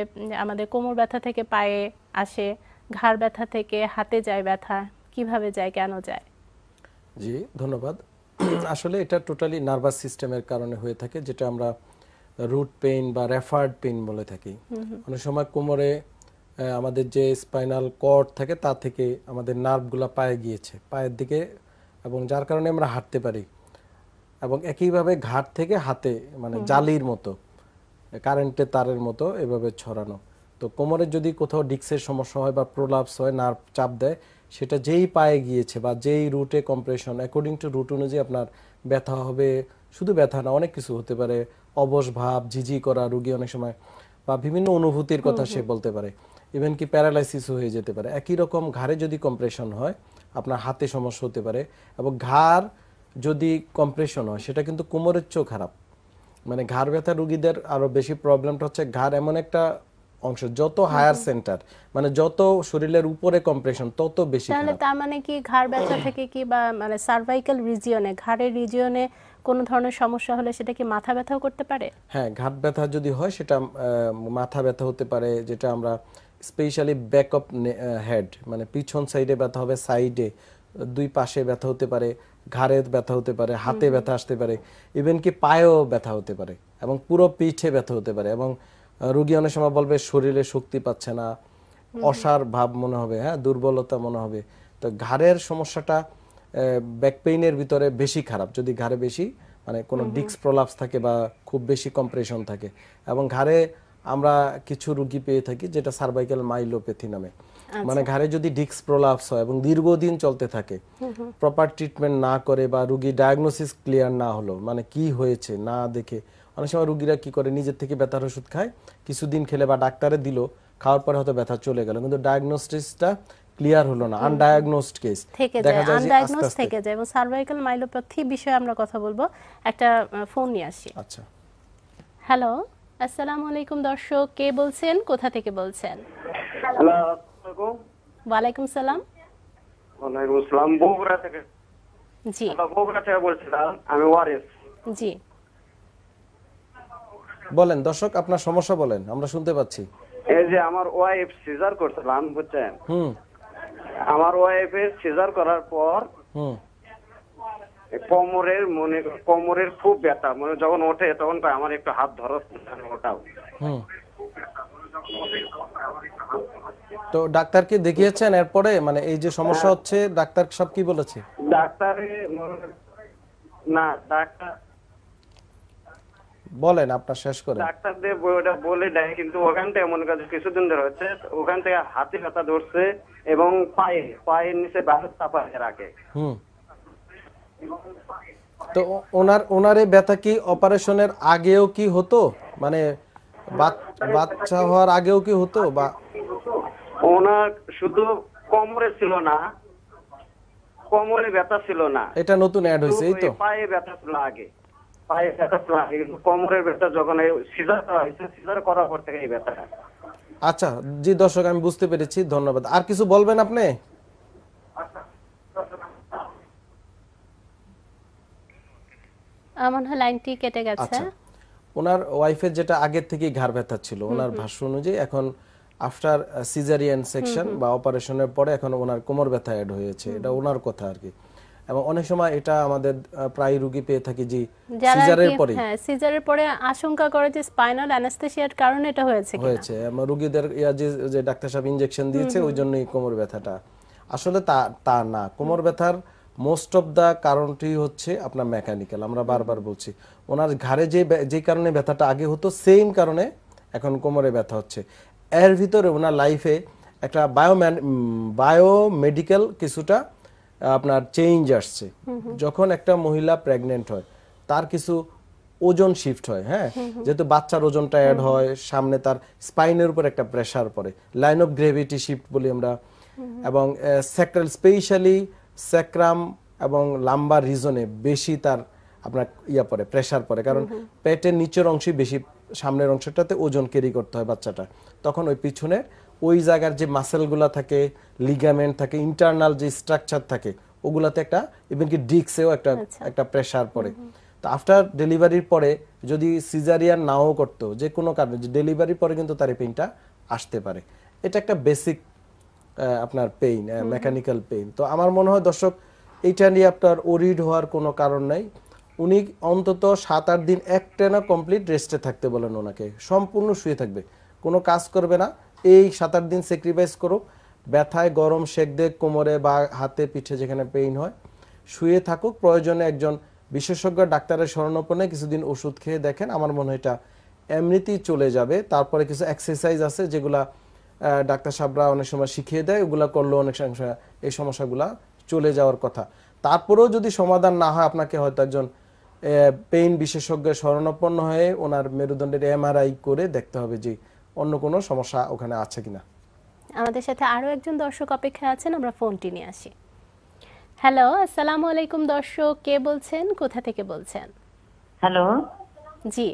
আমাদের কোমর ব্যথা থেকে পায়ে আসে ঘাড় ব্যথা থেকে হাতে যায় ব্যথা কিভাবে যায় কেন যায় জি ধন্যবাদ আসলে এটা টোটালি নার্ভাস সিস্টেমের কারণে হয়ে থাকে যেটা আমরা রুট পেইন বা রেফার্ড পেইন বলে থাকি অনেক সময় কোমরে আমাদের যে স্পাইনাল কর্ড থাকে তা থেকে আমাদের নার্ভগুলো পায়ে গিয়েছে পায়ের দিকে এবং যার কারণে আমরা হাঁটতে পারি এবং একইভাবে ঘাট থেকে হাতে মানে জালির মতো কারেন্টের তারের মতো এভাবে ছড়ানো তো কোমরে যদি কোথাও ডিক্সের সমস্যা হয় বা প্রোলাপস হয় নার্ভ চাপ দেয় সেটা যেই পায়ে গিয়েছে বা যেই রুটে কম্প্রেশন অ্যাকর্ডিং টু রুট অনুযায়ী আপনার ব্যথা হবে শুধু ব্যথা না অনেক কিছু হতে পারে অবশ ভাব ঝিঝি করা রুগী অনেক সময় বা বিভিন্ন অনুভূতির কথা সে বলতে পারে ইভেন কি প্যারালাইসিস হয়ে যেতে পারে একই রকম ঘাড়ে যদি কম্প্রেশন হয় আপনার হাতে সমস্যা হতে পারে এবং ঘাড় যদি কম্প্রেশন হয় সেটা কিন্তু কোমরের চেয়েও খারাপ মানে ঘাড় ব্যথা রুগীদের আরও বেশি প্রবলেমটা হচ্ছে ঘাড় এমন একটা অংশ যত হায়ার সেন্টার মানে যত শরীরের উপরে কম্প্রেশন তত বেশি তাহলে তার মানে কি ঘাড় ব্যথা থেকে কি বা মানে সার্ভাইকাল রিজিয়নে ঘাড়ের রিজিয়নে কোনো ধরনের সমস্যা হলে সেটা কি মাথা ব্যথাও করতে পারে হ্যাঁ ঘাট ব্যথা যদি হয় সেটা মাথা ব্যথা হতে পারে যেটা আমরা স্পেশালি ব্যাক অফ হেড মানে পিছন সাইডে ব্যথা হবে সাইডে দুই পাশে ব্যথা হতে পারে ঘাড়ে ব্যথা হতে পারে হাতে ব্যথা আসতে পারে ইভেন কি পায়েও ব্যথা হতে পারে এবং পুরো পিঠে ব্যথা হতে পারে এবং রোগী অনেক সময় বলবে শরীরে শক্তি পাচ্ছে না অসার ভাব মনে হবে হ্যাঁ দুর্বলতা মনে হবে তো ঘাড়ের সমস্যাটা ব্যাক পেইনের ভিতরে বেশি খারাপ যদি ঘাড়ে বেশি মানে কোনো ডিস্ক প্রলাপস থাকে বা খুব বেশি কম্প্রেশন থাকে এবং ঘাড়ে আমরা কিছু রুগী পেয়ে থাকি যেটা সার্ভাইকাল মাইলোপ্যাথি নামে মানে আচ্ছা। ঘাড়ে যদি ডিস্ক প্রলাপস হয় এবং দীর্ঘদিন চলতে থাকে প্রপার ট্রিটমেন্ট না করে বা রুগী ডায়াগনোসিস ক্লিয়ার না হলো মানে কি হয়েছে না দেখে অনেক সময় রুগীরা কি করে নিজের থেকে ব্যথার ওষুধ খায় কিছুদিন খেলে বা ডাক্তারে দিল খাওয়ার পরে হয়তো ব্যথা চলে গেল কিন্তু ডায়াগনোসিসটা ক্লিয়ার হলো না আনডায়াগনোসড কেস থেকে যায় আনডায়াগনোস থেকে যায় এবং সার্ভাইকাল মাইলোপ্যাথি বিষয়ে আমরা কথা বলবো একটা ফোন নিয়ে আসি আচ্ছা হ্যালো আসসালামু আলাইকুম দর্শক কে বলছেন কোথা থেকে বলছেন ওয়ালাইকুম সালাম ওয়ালাইকুম বগুড়া থেকে জি বগুড়া থেকে বলছিলাম আমি ওয়ারিস জি বলেন দর্শক আপনার সমস্যা বলেন আমরা শুনতে পাচ্ছি এই যে আমার ওয়াইফ সিজার করছিলাম বুঝছেন হুম আমার ওয়াইফের সিজার করার পর কোমরের মনে কোমরের খুব ব্যথা মানে যখন ওঠে তখন আমার একটু হাত ধরো ওটাও তো ডাক্তার ডাক্তারকে দেখিয়েছেন এরপরে মানে এই যে সমস্যা হ্যাঁ। হচ্ছে ডাক্তার সব কি বলেছে ডাক্তার না ডাক্তার বলেন আপনার শেষ করে ডাক্তারদের ওটা বলে দেয় কিন্তু ওখানটা এমন কাজ কিছুদিন ধরে হচ্ছে ওখান থেকে হাতি ব্যথা ধরছে এবং পায়ে পায়ের নিচে ব্যথা চাপা রাখে হুম তো ওনার ওনারে ব্যথা কি অপারেশনের আগেও কি হতো মানে বাচ্চা হওয়ার আগেও কি হতো বা ওনার শুধু কোমরে ছিল না কোমরে ব্যথা ছিল না এটা নতুন অ্যাড হয়েছে এই তো পায়ে ব্যথা ছিল আগে পায়ে ব্যথা কোমরের ব্যথা যখন সিজার হয়েছে সিজার করার পর থেকে এই ব্যথা আচ্ছা জি দর্শক আমি বুঝতে পেরেছি ধন্যবাদ আর কিছু বলবেন আপনি আমার আচ্ছা, ওনার ওয়াইফের যেটা আগের থেকেই ঘাড় ব্যথা ছিল ওনার ভাষ্য অনুযায়ী এখন আফটার সেকশন বা পরে এখন ওনার কোমর ব্যথা অ্যাড হয়েছে এটা ওনার কথা আর কি এবং অনেক সময় এটা আমাদের প্রায় রোগী পেয়ে থাকি জি সিজারের পরে হ্যাঁ সিজারের পরে আশঙ্কা করে যে স্পাইনাল অ্যানাস্থেসিয়ার কারণে এটা হয়েছে কিনা হয়েছে রোগীদের ইয়া যে ডাক্তার সাহেব ইনজেকশন দিয়েছে ওই জন্যই কোমর ব্যথাটা আসলে তা তা না কোমর ব্যথার মোস্ট অফ দ্য কারণটি হচ্ছে আপনার মেকানিক্যাল আমরা বারবার বলছি ওনার ঘাড়ে যে যে কারণে ব্যথাটা আগে হতো সেম কারণে এখন কোমরে ব্যথা হচ্ছে এর ভিতরে ওনার লাইফে একটা বায়ো বায়োমেডিক্যাল কিছুটা আপনার চেঞ্জ আসছে যখন একটা মহিলা প্রেগনেন্ট হয় তার কিছু ওজন শিফট হয় হ্যাঁ যেহেতু বাচ্চার ওজনটা অ্যাড হয় সামনে তার স্পাইনের উপর একটা প্রেশার পড়ে লাইন অফ গ্রেভিটি শিফট বলি আমরা এবং স্যাক্রাল স্পেশালি স্যাক্রাম এবং লাম্বার রিজনে বেশি তার আপনার ইয়া পড়ে প্রেশার পড়ে কারণ পেটের নিচের অংশই বেশি সামনের অংশটাতে ওজন ক্যারি করতে হয় বাচ্চাটা তখন ওই পিছনের ওই জায়গার যে মাসেলগুলো থাকে লিগামেন্ট থাকে ইন্টারনাল যে স্ট্রাকচার থাকে ওগুলাতে একটা ইভেন কি ডিক্সেও একটা আচ্ছা। একটা প্রেশার পড়ে তো আফটার ডেলিভারির পরে যদি সিজারিয়ান নাও করতো যে কোনো কারণে যে ডেলিভারির পরে কিন্তু তার পেইনটা আসতে পারে এটা একটা বেসিক আপনার পেইন মেকানিক্যাল পেইন তো আমার মনে হয় দর্শক এইটা নিয়ে আপনার ওরিড হওয়ার কোনো কারণ নাই উনি অন্তত সাত আট দিন একটা না কমপ্লিট রেস্টে থাকতে বলেন ওনাকে সম্পূর্ণ শুয়ে থাকবে কোনো কাজ করবে না এই সাত আট দিন স্যাক্রিফাইস করো ব্যথায় গরম সেক কোমরে বা হাতে পিঠে যেখানে পেইন হয় শুয়ে থাকুক প্রয়োজনে একজন বিশেষজ্ঞ ডাক্তারের স্মরণপণে কিছুদিন ওষুধ খেয়ে দেখেন আমার মনে হয় এটা এমনিতেই চলে যাবে তারপরে কিছু এক্সারসাইজ আছে যেগুলা ডাক্তার সাহেবরা অনেক সময় শিখিয়ে দেয় ওগুলো করলেও অনেক সময় এই সমস্যাগুলা চলে যাওয়ার কথা তারপরেও যদি সমাধান না হয় আপনাকে হয়তো একজন পেইন বিশেষজ্ঞের শরণাপন্ন হয়ে ওনার মেরুদণ্ডের এমআরআই করে দেখতে হবে যে অন্য কোনো সমস্যা ওখানে আছে কিনা আমাদের সাথে আরো একজন দর্শক অপেক্ষায় আছেন আমরা ফোনটি নিয়ে আসি হ্যালো আসসালামু আলাইকুম দর্শক কে বলছেন কোথা থেকে বলছেন হ্যালো জি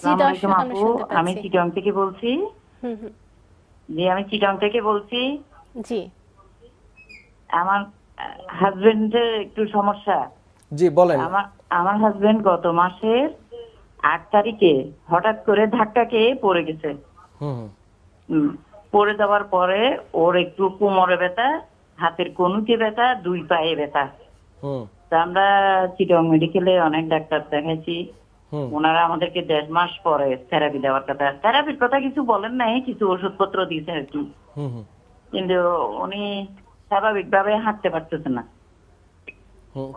জি দর্শক আমি চিটং থেকে বলছি হুম হুম জি আমি চিটং থেকে বলছি জি আমার হাজবেন্ডের একটু সমস্যা জি বলেন আমার আমার হাজবেন্ড গত মাসের আট তারিখে হঠাৎ করে ধাক্কা খেয়ে পড়ে গেছে পড়ে যাওয়ার পরে ওর একটু কোমরে ব্যথা হাতের কনুকে ব্যথা দুই পায়ে ব্যথা আমরা চিটং মেডিকেলে অনেক ডাক্তার দেখাইছি ওনারা আমাদেরকে দেড় মাস পরে থেরাপি দেওয়ার কথা থেরাপির কথা কিছু বলেন নাই কিছু ওষুধপত্র দিয়েছে আর কি কিন্তু উনি স্বাভাবিক ভাবে হাঁটতে পারতেছে না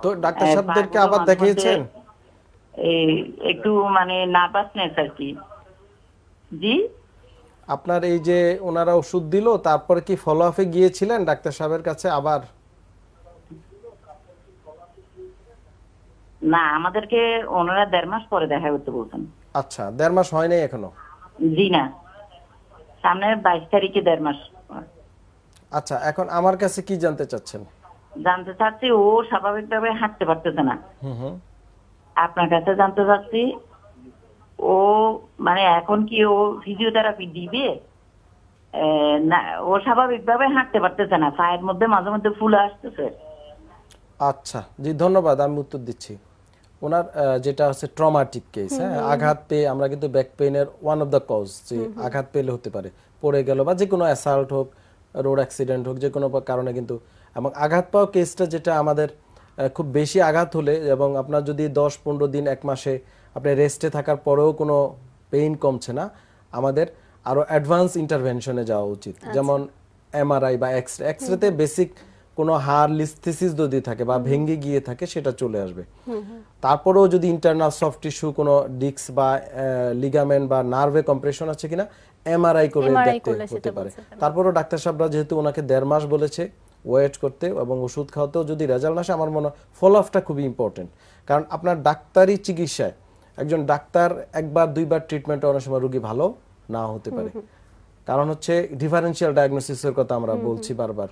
তো ডাক্তার সাহেবদেরকে আবার দেখিয়েছেন এই একটু মানে নার্ভাসনেস আর কি জি আপনার এই যে ওনারা ওষুধ দিল তারপর কি ফলো আপে গিয়েছিলেন ডাক্তার সাহেবের কাছে আবার না আমাদেরকে ওনারা দেড় মাস পরে দেখা করতে বলছেন আচ্ছা দেড় মাস হয় নাই এখনো জি না সামনে বাইশ তারিখে দেড় মাস আচ্ছা এখন আমার কাছে কি জানতে চাচ্ছেন জানতে চাচ্ছি ও স্বাভাবিকভাবে হাঁটতে পারতেছে না হুম হুম আপনার কাছে জানতে চাচ্ছি ও মানে এখন কি ও ফিজিওথেরাপি দিবে না ও স্বাভাবিকভাবে হাঁটতে পারতেছে না পায়ের মধ্যে মাঝে মধ্যে ফুলে আসতেছে আচ্ছা জি ধন্যবাদ আমি উত্তর দিচ্ছি ওনার যেটা হচ্ছে ট্রমাটিক কেস হ্যাঁ আঘাত পেয়ে আমরা কিন্তু ব্যাক পেইনের ওয়ান অফ দ্য কজ যে আঘাত পেলে হতে পারে পড়ে গেল বা যে কোনো অ্যাসাল্ট হোক রোড অ্যাক্সিডেন্ট হোক যে কোনো কারণে কিন্তু এবং আঘাত পাওয়া কেসটা যেটা আমাদের খুব বেশি আঘাত হলে এবং আপনার যদি দশ পনেরো দিন এক মাসে আপনি রেস্টে থাকার পরেও কোনো পেইন কমছে না আমাদের আরও অ্যাডভান্স ইন্টারভেনশনে যাওয়া উচিত আচ্ছা। যেমন এমআরআই বা এক্সরে রেতে বেসিক কোনো হার লিস্থিসিস যদি থাকে বা ভেঙে গিয়ে থাকে সেটা চলে আসবে তারপরেও যদি ইন্টারনাল সফট টিস্যু কোনো ডিক্স বা লিগামেন্ট বা নার্ভে কম্প্রেশন আছে কিনা এমআরআই করে দেখতে হতে পারে তারপরও ডাক্তার সাহেবরা যেহেতু ওনাকে দেড় মাস বলেছে ওয়েট করতে এবং ওষুধ খাওয়াতেও যদি রেজাল্ট আসে আমার মনে হয় ফলো আপটা খুবই ইম্পর্টেন্ট কারণ আপনার ডাক্তারি চিকিৎসায় একজন ডাক্তার একবার দুইবার ট্রিটমেন্টে অনেক সময় রুগী ভালো না হতে পারে কারণ হচ্ছে ডিফারেন্সিয়াল ডায়াগনোসিসের কথা আমরা বলছি বারবার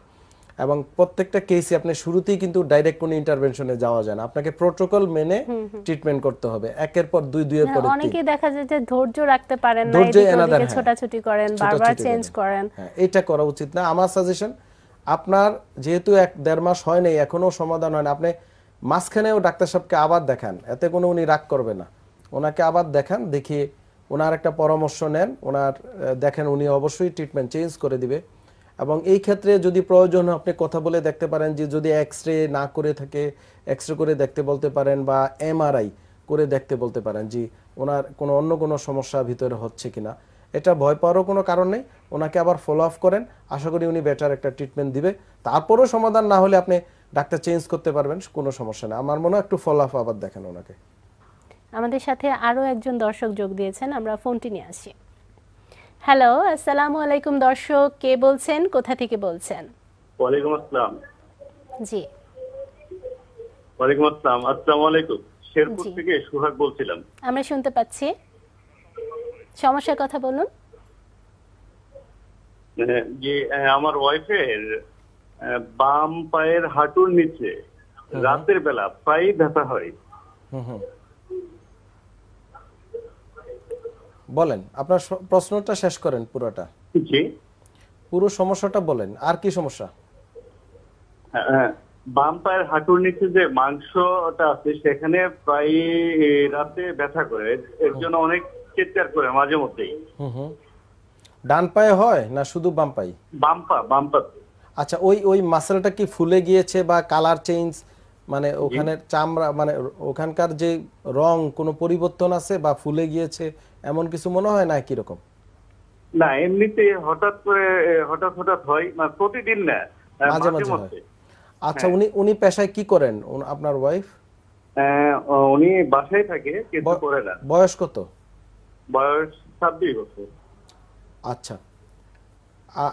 এবং প্রত্যেকটা কেসে আপনি শুরুতেই কিন্তু ডাইরেক্ট কোনো ইন্টারভেনশনে যাওয়া যায় না আপনাকে প্রোটোকল মেনে ট্রিটমেন্ট করতে হবে একের পর দুই দুইয়ের হ্যাঁ, পর অনেকে দেখা যায় যে ধৈর্য রাখতে পারেন না ধৈর্য হ্যাঁ। ছোটাছুটি করেন বারবার চেঞ্জ করেন হ্যাঁ, এটা করা উচিত না আমার সাজেশন আপনার যেহেতু এক দেড় মাস হয় নাই এখনও সমাধান হয় না আপনি মাঝখানেও ডাক্তার সাহেবকে আবার দেখান এতে কোনো উনি রাগ করবে না ওনাকে আবার দেখান দেখি ওনার একটা পরামর্শ নেন ওনার দেখেন উনি অবশ্যই ট্রিটমেন্ট চেঞ্জ করে দিবে এবং এই ক্ষেত্রে যদি প্রয়োজন আপনি কথা বলে দেখতে পারেন যে যদি এক্স রে না করে থাকে এক্স রে করে দেখতে বলতে পারেন বা এমআরআই করে দেখতে বলতে পারেন যে ওনার কোনো অন্য কোনো সমস্যা ভিতরে হচ্ছে কিনা এটা ভয় পাওয়ারও কোনো কারণ নেই ওনাকে আবার ফলো আপ করেন আশা করি উনি বেটার একটা ট্রিটমেন্ট দিবে তারপরেও সমাধান না হলে আপনি ডাক্তার চেঞ্জ করতে পারবেন কোনো সমস্যা নেই আমার মনে হয় একটু ফলো আপ আবার দেখেন ওনাকে আমাদের সাথে আরও একজন দর্শক যোগ দিয়েছেন আমরা ফোনটি নিয়ে আসি হ্যালো আসসালামু আলাইকুম দর্শক কে বলছেন কোথা থেকে বলছেন ওয়ালাইকুম আসসালাম জি ওয়ালাইকুম আসসালাম আসসালামু আলাইকুম শেরপুর থেকে সুহাগ বলছিলাম আমরা শুনতে পাচ্ছি সমস্যার কথা বলুন মানে যে আমার ওয়াইফের বাম পায়ের হাঁটুর নিচে রাতের বেলা প্রায় ব্যথা হয় বলেন আপনার প্রশ্নটা শেষ করেন পুরোটা পুরো সমস্যাটা বলেন আর কি সমস্যা বাম পায়ের হাঁটুর নিচে যে মাংসটা আছে সেখানে প্রায় রাতে ব্যথা করে এর জন্য অনেক চিৎকার করে মাঝে মধ্যেই ডান পায়ে হয় না শুধু বাম পায়ে বাম পা বাম পা আচ্ছা ওই ওই মাসলটা কি ফুলে গিয়েছে বা কালার চেঞ্জ মানে ওখানে চামড়া মানে ওখানকার যে রং কোনো পরিবর্তন আছে বা ফুলে গিয়েছে এমন কিছু মনে হয় না কি রকম না এমনিতে হঠাৎ করে হঠাৎ হঠাৎ হয় না প্রতিদিন না মাঝে মাঝে হয় আচ্ছা হ্যাঁ। উনি উনি পেশায় কি করেন আপনার হ্যাঁ, ওয়াইফ উনি বাসায় থাকে কিন্তু করে না বয়স কত আচ্ছা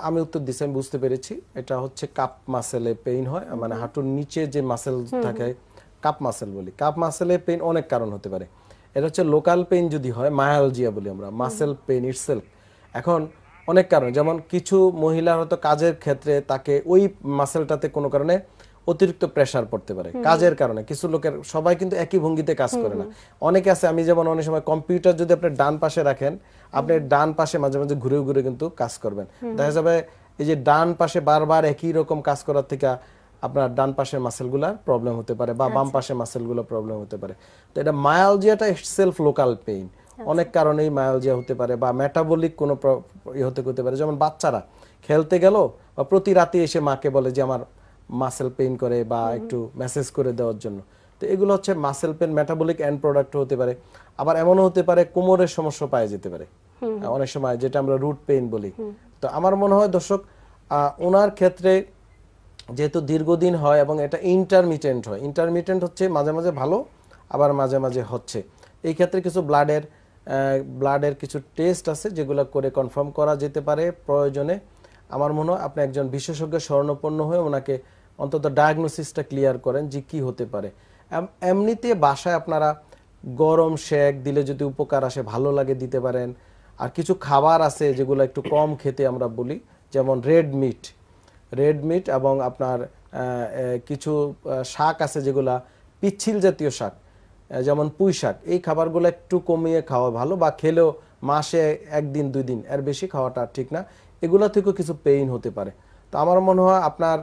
আমি উত্তর দিচ্ছি আমি বুঝতে পেরেছি এটা হচ্ছে কাপ মাসেলে পেইন হয় মানে হাঁটুর নিচে যে মাসেল থাকে কাপ মাসেল বলি কাপ মাসেলে পেইন অনেক কারণ হতে পারে এটা হচ্ছে লোকাল পেইন যদি হয় মায়ালজিয়া বলি আমরা মাসেল পেইন ইটসেলফ এখন অনেক কারণ যেমন কিছু মহিলা হয়তো কাজের ক্ষেত্রে তাকে ওই মাসেলটাতে কোনো কারণে অতিরিক্ত প্রেশার পড়তে পারে কাজের কারণে কিছু লোকের সবাই কিন্তু একই ভঙ্গিতে কাজ করে না অনেকে আছে আমি যেমন অনেক সময় কম্পিউটার যদি আপনি ডান পাশে রাখেন আপনি ডান পাশে মাঝে মাঝে ঘুরে ঘুরে কিন্তু কাজ করবেন দেখা যাবে এই যে ডান পাশে বারবার একই রকম কাজ করার থেকে আপনার ডান পাশের মাসেলগুলার প্রবলেম হতে পারে বা বাম পাশের মাসেলগুলো প্রবলেম হতে পারে তো এটা মায়ালজিয়াটা সেলফ লোকাল পেইন অনেক কারণেই মায়ালজিয়া হতে পারে বা মেটাবলিক কোনো ইয়ে হতে হতে পারে যেমন বাচ্চারা খেলতে গেল বা প্রতি রাতে এসে মাকে বলে যে আমার মাসেল পেইন করে বা একটু মেসেজ করে দেওয়ার জন্য তো এগুলো হচ্ছে muscle pain metabolic end product হতে পারে আবার এমনও হতে পারে কোমরের সমস্যা পাওয়া যেতে পারে অনেক সময় যেটা আমরা রুট পেইন বলি তো আমার মনে হয় দর্শক ওনার ক্ষেত্রে যেহেতু দীর্ঘদিন হয় এবং এটা ইন্টারমিটেন্ট হয় ইন্টারমিটেন্ট হচ্ছে মাঝে মাঝে ভালো আবার মাঝে মাঝে হচ্ছে এই ক্ষেত্রে কিছু ব্লাডের ব্লাডের কিছু টেস্ট আছে যেগুলো করে কনফার্ম করা যেতে পারে প্রয়োজনে আমার মনে হয় আপনি একজন বিশেষজ্ঞ স্বর্ণপন্ন হয়ে ওনাকে অন্তত ডায়াগনোসিসটা ক্লিয়ার করেন যে কি হতে পারে এমনিতে বাসায় আপনারা গরম শেক দিলে যদি উপকার আসে ভালো লাগে দিতে পারেন আর কিছু খাবার আছে যেগুলো একটু কম খেতে আমরা বলি যেমন রেড মিট রেড মিট এবং আপনার কিছু শাক আছে যেগুলা পিচ্ছিল জাতীয় শাক যেমন পুঁই শাক এই খাবারগুলো একটু কমিয়ে খাওয়া ভালো বা খেলেও মাসে একদিন দুই দিন এর বেশি খাওয়াটা ঠিক না এগুলো থেকেও কিছু পেইন হতে পারে তো আমার মনে হয় আপনার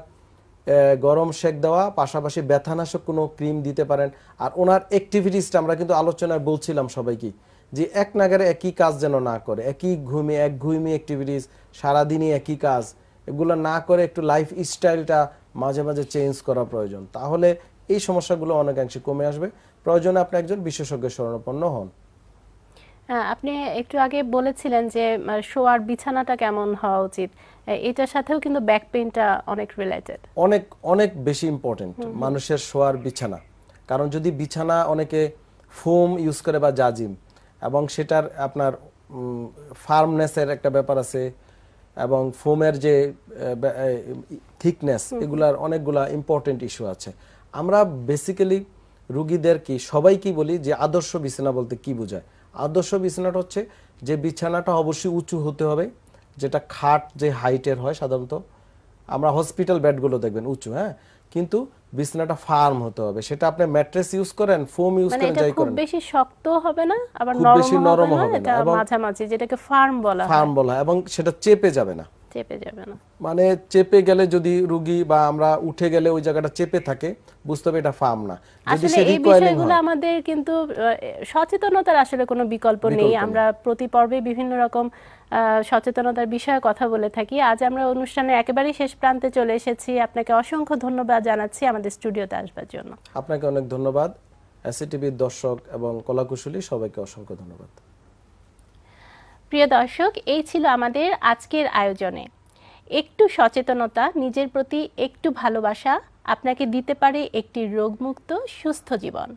গরম শেক দেওয়া পাশাপাশি ব্যথানাশক কোনো ক্রিম দিতে পারেন আর ওনার অ্যাক্টিভিটিসটা আমরা কিন্তু আলোচনায় বলছিলাম সবাইকে যে এক নাগারে একই কাজ যেন না করে একই ঘুমে এক ঘুমি অ্যাক্টিভিটিস সারাদিনই একই কাজ এগুলো না করে একটু লাইফ স্টাইলটা মাঝে মাঝে চেঞ্জ করা প্রয়োজন তাহলে এই সমস্যাগুলো অনেকাংশে কমে আসবে প্রয়োজনে আপনি একজন বিশেষজ্ঞ শরণাপন্ন হন হ্যাঁ, আপনি একটু আগে বলেছিলেন যে শোয়ার বিছানাটা কেমন হওয়া উচিত এটার সাথেও কিন্তু ব্যাক পেইনটা অনেক রিলেটেড অনেক অনেক বেশি ইম্পর্টেন্ট মানুষের শোয়ার বিছানা কারণ যদি বিছানা অনেকে ফোম ইউজ করে বা জাজিম এবং সেটার আপনার ফার্মনেসের একটা ব্যাপার আছে এবং ফোমের যে থিকনেস এগুলার অনেকগুলা ইম্পর্টেন্ট ইস্যু আছে আমরা বেসিক্যালি রুগীদের কি বলি যে আদর্শ বিছানা বলতে কি বোঝায় আদর্শ বিছানাটা হচ্ছে যে বিছানাটা অবশ্যই উঁচু হতে হবে যেটা খাট যে হাইটের হয় সাধারণত আমরা হসপিটাল বেডগুলো দেখবেন উঁচু হ্যাঁ কিন্তু বিছানাটা ফার্ম হতে হবে সেটা আপনি ম্যাট্রেস ইউজ করেন ফোম ইউজ মানে করেন যাই করেন খুব বেশি শক্ত হবে না আবার নরম হবে না এটা মাঝামাঝি যেটাকে ফার্ম বলা ফার্ম বলা এবং সেটা চেপে যাবে না মানে চেপে গেলে যদি রোগী বা আমরা উঠে গেলে ওই জায়গাটা চেপে থাকে বুঝতে হবে এটা ফার্ম না আসলে এই বিষয়গুলো আমাদের কিন্তু সচেতনতার আসলে কোনো বিকল্প নেই আমরা প্রতি পর্বে বিভিন্ন রকম সচেতনতার বিষয়ে কথা বলে থাকি আজ আমরা অনুষ্ঠানে একেবারে শেষ প্রান্তে চলে এসেছি আপনাকে অসংখ্য ধন্যবাদ জানাচ্ছি আমাদের স্টুডিওতে আসবার জন্য আপনাকে অনেক ধন্যবাদ এসিটিভির দর্শক এবং কলাকুশলী সবাইকে অসংখ্য ধন্যবাদ প্রিয় দর্শক এই ছিল আমাদের আজকের আয়োজনে একটু সচেতনতা নিজের প্রতি একটু ভালোবাসা আপনাকে দিতে পারে একটি রোগমুক্ত সুস্থ জীবন